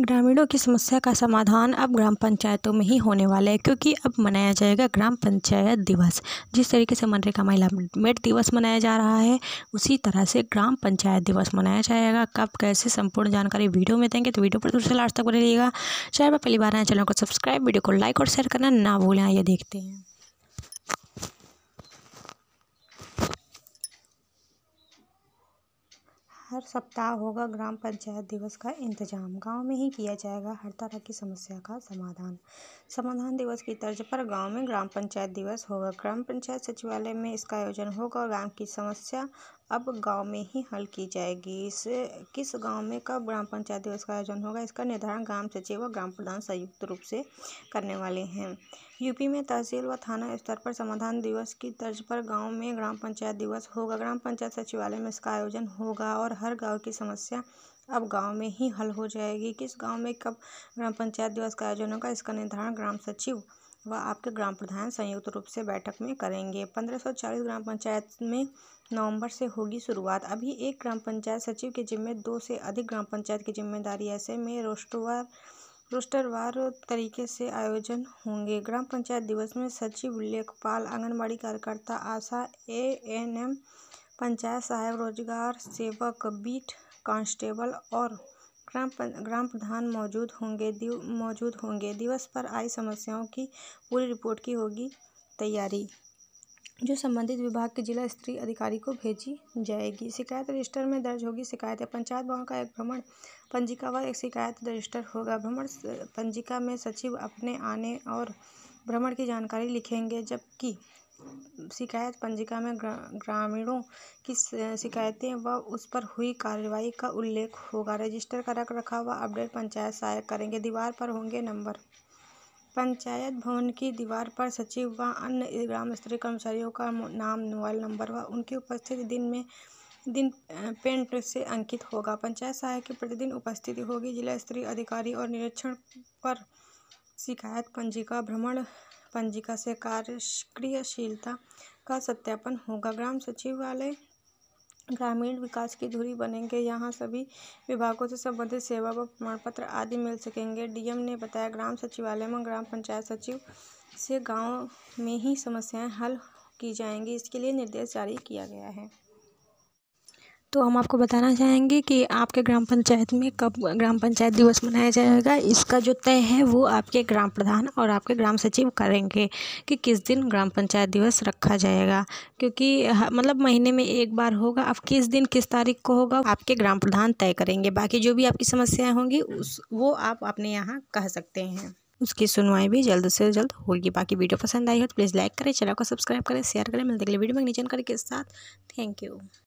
ग्रामीणों की समस्या का समाधान अब ग्राम पंचायतों में ही होने वाला है क्योंकि अब मनाया जाएगा ग्राम पंचायत दिवस जिस तरीके से मनरेगा महिला मेट दिवस मनाया जा रहा है उसी तरह से ग्राम पंचायत दिवस मनाया जाएगा कब कैसे संपूर्ण जानकारी वीडियो में देंगे तो वीडियो पर दूसरे लास्ट तक बने रहिएगा चाहे वह पहली बार आए चैनल को सब्सक्राइब वीडियो को लाइक और शेयर करना ना भूलें ये देखते हैं हर सप्ताह होगा ग्राम पंचायत दिवस का इंतजाम गांव में ही किया जाएगा हर तरह की समस्या का समाधान समाधान दिवस की तर्ज पर गांव में ग्राम पंचायत दिवस होगा ग्राम पंचायत सचिवालय में इसका आयोजन होगा और गांव की समस्या अब गांव में ही हल की जाएगी इस किस गांव में कब ग्राम पंचायत दिवस का आयोजन होगा इसका निर्धारण ग्राम सचिव व ग्राम प्रधान संयुक्त रूप से करने वाले हैं यूपी में तहसील व थाना स्तर पर समाधान दिवस की तर्ज पर गाँव में ग्राम पंचायत दिवस होगा ग्राम पंचायत सचिवालय में इसका आयोजन होगा और हर गाँव की समस्या अब गांव में ही हल हो जाएगी किस गांव में कब ग्राम पंचायत दिवस का आयोजन होगा इसका निर्धारण ग्राम सचिव व आपके ग्राम प्रधान संयुक्त रूप से बैठक में करेंगे पंद्रह सौ चालीस ग्राम पंचायत में नवंबर से होगी शुरुआत अभी एक ग्राम पंचायत सचिव के जिम्मे दो से अधिक ग्राम पंचायत की जिम्मेदारी ऐसे में रोस्टरवार रोस्टरवार तरीके से आयोजन होंगे ग्राम पंचायत दिवस में सचिव लेखपाल आंगनबाड़ी कार्यकर्ता ASHA A N M panchayat सहायक रोजगार सेवक बीट कांस्टेबल और ग्राम ग्राम प्रधान मौजूद होंगे मौजूद होंगे दिवस पर आई समस्याओं की पूरी रिपोर्ट की होगी तैयारी जो संबंधित विभाग के जिला स्तरीय अधिकारी को भेजी जाएगी शिकायत रजिस्टर में दर्ज होगी शिकायतें पंचायत भवन का एक भ्रमण पंजिका व एक शिकायत रजिस्टर होगा भ्रमण पंजिका में सचिव अपने आने और भ्रमण की जानकारी लिखेंगे जबकि शिकायत पंजिका में ग्रामीणों की शिकायतें व उस पर हुई कार्रवाई का उल्लेख होगा रजिस्टर का रख रखाव व अपडेट पंचायत सहायक करेंगे दीवार पर होंगे नंबर पंचायत भवन की दीवार पर सचिव व अन्य ग्राम स्तरीय कर्मचारियों का नाम मोबाइल नंबर व उनकी उपस्थिति दिन में दिन पेंट से अंकित होगा पंचायत सहायक की प्रतिदिन उपस्थिति होगी जिला स्तरीय अधिकारी और निरीक्षण पर शिकायत पंजिका भ्रमण पंजिका से कार्य क्रियाशीलता का सत्यापन होगा ग्राम सचिवालय ग्रामीण विकास की धुरी बनेंगे यहाँ सभी विभागों से संबंधित सेवा व प्रमाण पत्र आदि मिल सकेंगे डीएम ने बताया ग्राम सचिवालय में ग्राम पंचायत सचिव से गांव में ही समस्याएं हल की जाएंगी इसके लिए निर्देश जारी किया गया है तो हम आपको बताना चाहेंगे कि आपके ग्राम पंचायत में कब ग्राम पंचायत दिवस मनाया जाएगा इसका जो तय है वो आपके ग्राम प्रधान और आपके ग्राम सचिव करेंगे कि किस दिन ग्राम पंचायत दिवस रखा जाएगा क्योंकि मतलब महीने में एक बार होगा अब किस दिन किस तारीख को होगा आपके ग्राम प्रधान तय करेंगे बाकी जो भी आपकी समस्याएँ होंगी उस वो आप अपने यहाँ कह सकते हैं उसकी सुनवाई भी जल्द से जल्द होगी बाकी वीडियो पसंद आई हो तो प्लीज़ लाइक करें चैनल को सब्सक्राइब करें शेयर करें मिलते अगले वीडियो में जानकारी के साथ थैंक यू